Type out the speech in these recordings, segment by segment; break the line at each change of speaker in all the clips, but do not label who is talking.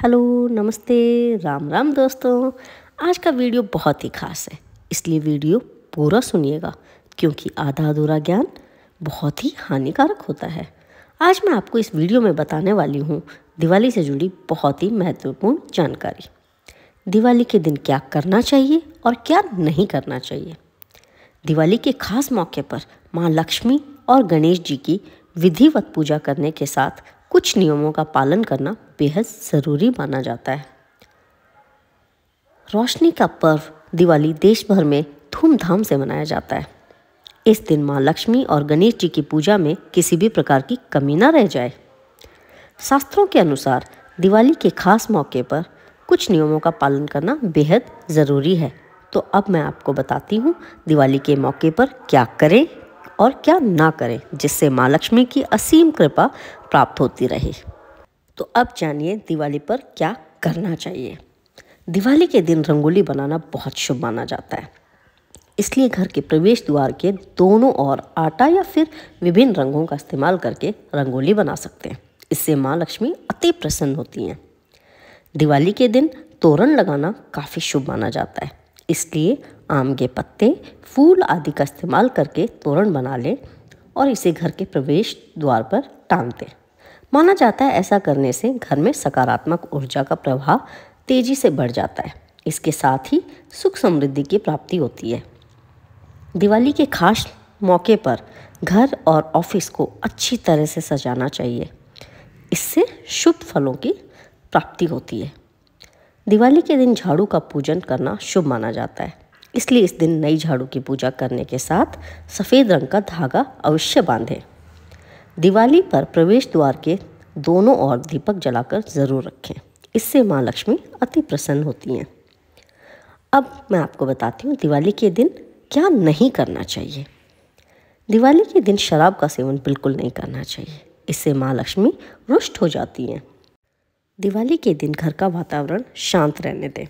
hello नमस्ते राम राम दोस्तों आज का वीडियो बहुत ही खास है इसलिए वीडियो पूरा सुनिएगा क्योंकि आधा अधूरा ज्ञान बहुत ही हानिकारक होता है आज मैं आपको इस वीडियो में बताने वाली हूँ दिवाली से जुड़ी बहुत ही महत्वपूर्ण जानकारी दिवाली के दिन क्या करना चाहिए और क्या नहीं करना चाहिए दिवाली के खास मौके पर माँ लक्ष्मी और गणेश जी की विधिवत पूजा करने के साथ कुछ नियमों का पालन करना बेहद ज़रूरी माना जाता है रोशनी का पर्व दिवाली देश भर में धूमधाम से मनाया जाता है इस दिन माँ लक्ष्मी और गणेश जी की पूजा में किसी भी प्रकार की कमी ना रह जाए शास्त्रों के अनुसार दिवाली के खास मौके पर कुछ नियमों का पालन करना बेहद ज़रूरी है तो अब मैं आपको बताती हूँ दिवाली के मौके पर क्या करें और क्या ना करें जिससे माँ लक्ष्मी की असीम कृपा प्राप्त होती रहे तो अब जानिए दिवाली पर क्या करना चाहिए दिवाली के दिन रंगोली बनाना बहुत शुभ माना जाता है इसलिए घर के प्रवेश द्वार के दोनों ओर आटा या फिर विभिन्न रंगों का इस्तेमाल करके रंगोली बना सकते हैं इससे माँ लक्ष्मी अति प्रसन्न होती हैं दिवाली के दिन तोरण लगाना काफ़ी शुभ माना जाता है इसलिए आम के पत्ते फूल आदि का इस्तेमाल करके तोरण बना लें और इसे घर के प्रवेश द्वार पर टांग दें माना जाता है ऐसा करने से घर में सकारात्मक ऊर्जा का प्रभाव तेजी से बढ़ जाता है इसके साथ ही सुख समृद्धि की प्राप्ति होती है दिवाली के खास मौके पर घर और ऑफिस को अच्छी तरह से सजाना चाहिए इससे शुभ फलों की प्राप्ति होती है दिवाली के दिन झाड़ू का पूजन करना शुभ माना जाता है इसलिए इस दिन नई झाड़ू की पूजा करने के साथ सफ़ेद रंग का धागा अवश्य बांधें दिवाली पर प्रवेश द्वार के दोनों ओर दीपक जलाकर ज़रूर रखें इससे माँ लक्ष्मी अति प्रसन्न होती हैं अब मैं आपको बताती हूँ दिवाली के दिन क्या नहीं करना चाहिए दिवाली के दिन शराब का सेवन बिल्कुल नहीं करना चाहिए इससे माँ लक्ष्मी रुष्ट हो जाती हैं दिवाली के दिन घर का वातावरण शांत रहने दें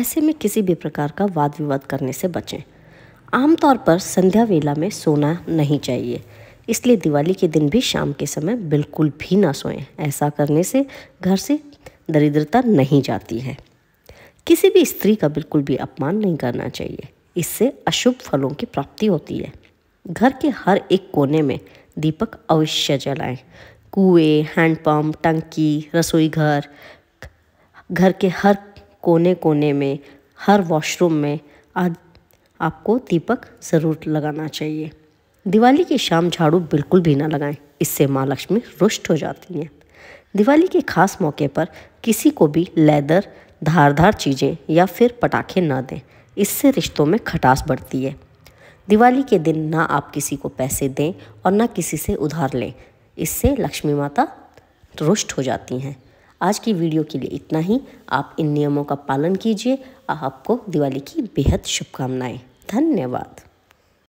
ऐसे में किसी भी प्रकार का वाद विवाद करने से बचें आमतौर पर संध्या वेला में सोना नहीं चाहिए इसलिए दिवाली के दिन भी शाम के समय बिल्कुल भी ना सोएं ऐसा करने से घर से दरिद्रता नहीं जाती है किसी भी स्त्री का बिल्कुल भी अपमान नहीं करना चाहिए इससे अशुभ फलों की प्राप्ति होती है घर के हर एक कोने में दीपक अवश्य जलाएं कुएं हैंडपम्प टंकी रसोई घर घर के हर कोने कोने में हर वॉशरूम में आदि आपको दीपक ज़रूर लगाना चाहिए दिवाली की शाम झाड़ू बिल्कुल भी ना लगाएं इससे माँ लक्ष्मी रुष्ट हो जाती हैं दिवाली के खास मौके पर किसी को भी लेदर धारधार चीज़ें या फिर पटाखे ना दें इससे रिश्तों में खटास बढ़ती है दिवाली के दिन ना आप किसी को पैसे दें और ना किसी से उधार लें इससे लक्ष्मी माता रुष्ट हो जाती हैं आज की वीडियो के लिए इतना ही आप इन नियमों का पालन कीजिए आपको दिवाली की बेहद शुभकामनाएं धन्यवाद